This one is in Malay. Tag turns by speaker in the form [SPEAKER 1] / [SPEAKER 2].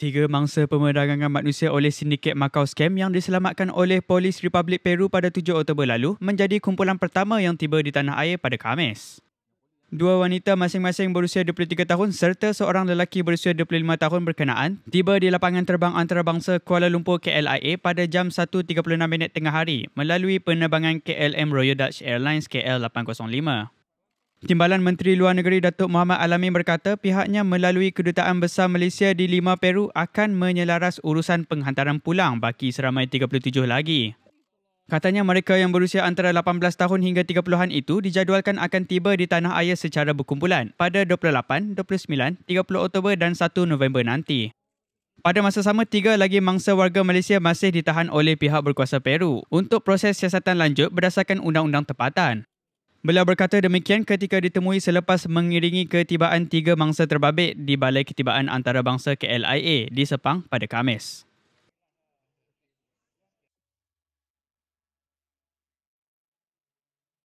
[SPEAKER 1] Tiga mangsa pemerdagangan manusia oleh sindiket Macau Scam yang diselamatkan oleh Polis Republik Peru pada 7 Oktober lalu menjadi kumpulan pertama yang tiba di tanah air pada Khamis. Dua wanita masing-masing berusia 23 tahun serta seorang lelaki berusia 25 tahun berkenaan tiba di lapangan terbang antarabangsa Kuala Lumpur KLIA pada jam 1.36 minit tengah hari melalui penerbangan KLM Royal Dutch Airlines KL805. Timbalan Menteri Luar Negeri Datuk Muhammad Alami berkata pihaknya melalui Kedutaan Besar Malaysia di Lima Peru akan menyelaras urusan penghantaran pulang bagi seramai 37 lagi. Katanya mereka yang berusia antara 18 tahun hingga 30-an itu dijadualkan akan tiba di tanah air secara berkumpulan pada 28, 29, 30 Oktober dan 1 November nanti. Pada masa sama, tiga lagi mangsa warga Malaysia masih ditahan oleh pihak berkuasa Peru untuk proses siasatan lanjut berdasarkan undang-undang tempatan. Beliau berkata demikian ketika ditemui selepas mengiringi ketibaan tiga mangsa terbabit di Balai Ketibaan Antarabangsa KLIA di Sepang pada Khamis.